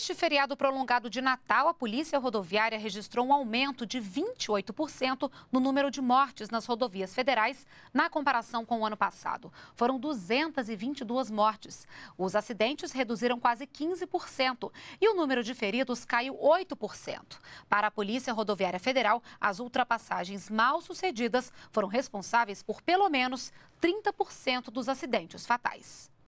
Neste feriado prolongado de Natal, a Polícia Rodoviária registrou um aumento de 28% no número de mortes nas rodovias federais na comparação com o ano passado. Foram 222 mortes. Os acidentes reduziram quase 15% e o número de feridos caiu 8%. Para a Polícia Rodoviária Federal, as ultrapassagens mal sucedidas foram responsáveis por pelo menos 30% dos acidentes fatais.